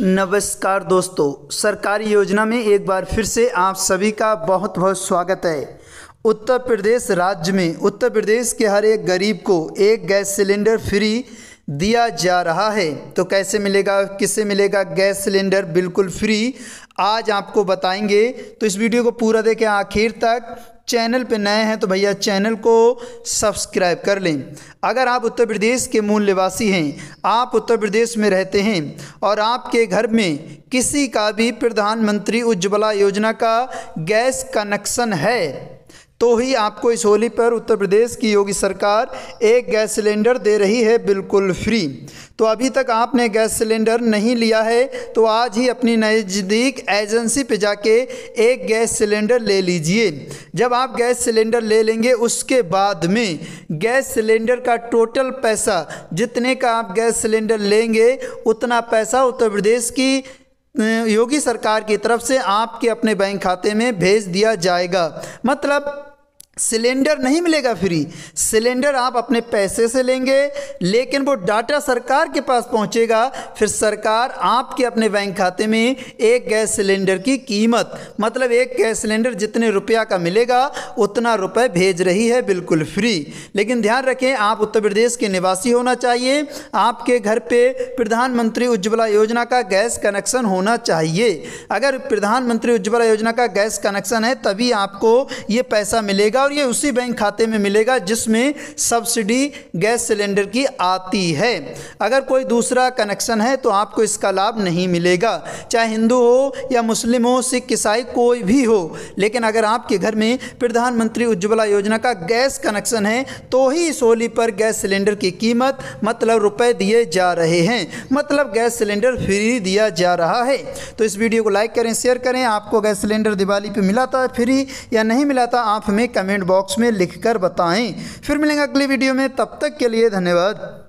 नमस्कार दोस्तों सरकारी योजना में एक बार फिर से आप सभी का बहुत बहुत स्वागत है उत्तर प्रदेश राज्य में उत्तर प्रदेश के हर एक गरीब को एक गैस सिलेंडर फ्री दिया जा रहा है तो कैसे मिलेगा किससे मिलेगा गैस सिलेंडर बिल्कुल फ्री आज आपको बताएंगे तो इस वीडियो को पूरा देखें आखिर तक चैनल पे नए हैं तो भैया चैनल को सब्सक्राइब कर लें अगर आप उत्तर प्रदेश के मूल निवासी हैं आप उत्तर प्रदेश में रहते हैं और आपके घर में किसी का भी प्रधानमंत्री उज्ज्वला योजना का गैस कनेक्शन है तो ही आपको इस होली पर उत्तर प्रदेश की योगी सरकार एक गैस सिलेंडर दे रही है बिल्कुल फ्री तो अभी तक आपने गैस सिलेंडर नहीं लिया है तो आज ही अपनी नज़दीक एजेंसी पे जाके एक गैस सिलेंडर ले लीजिए जब आप गैस सिलेंडर ले लेंगे उसके बाद में गैस सिलेंडर का टोटल पैसा जितने का आप गैस सिलेंडर लेंगे उतना पैसा उत्तर प्रदेश की योगी सरकार की तरफ से आपके अपने बैंक खाते में भेज दिया जाएगा मतलब सिलेंडर नहीं मिलेगा फ्री सिलेंडर आप अपने पैसे से लेंगे लेकिन वो डाटा सरकार के पास पहुंचेगा फिर सरकार आपके अपने बैंक खाते में एक गैस सिलेंडर की कीमत मतलब एक गैस सिलेंडर जितने रुपया का मिलेगा उतना रुपए भेज रही है बिल्कुल फ्री लेकिन ध्यान रखें आप उत्तर प्रदेश के निवासी होना चाहिए आपके घर पर प्रधानमंत्री उज्ज्वला योजना का गैस कनेक्शन होना चाहिए अगर प्रधानमंत्री उज्ज्वला योजना का गैस कनेक्शन है तभी आपको ये पैसा मिलेगा और ये उसी बैंक खाते में मिलेगा जिसमें सब्सिडी गैस सिलेंडर की आती है अगर कोई दूसरा कनेक्शन है तो आपको इसका लाभ नहीं मिलेगा चाहे हिंदू हो या मुस्लिम हो सिख ईसाई कोई भी हो लेकिन अगर आपके घर में प्रधानमंत्री उज्ज्वला योजना का गैस कनेक्शन है तो ही इस होली पर गैस सिलेंडर की कीमत मतलब रुपए दिए जा रहे हैं मतलब गैस सिलेंडर फ्री दिया जा रहा है तो इस वीडियो को लाइक करें शेयर करें आपको गैस सिलेंडर दिवाली पर मिला था फ्री या नहीं मिला था आप हमें कमेंट कमेंट बॉक्स में लिखकर बताएं फिर मिलेंगे अगली वीडियो में तब तक के लिए धन्यवाद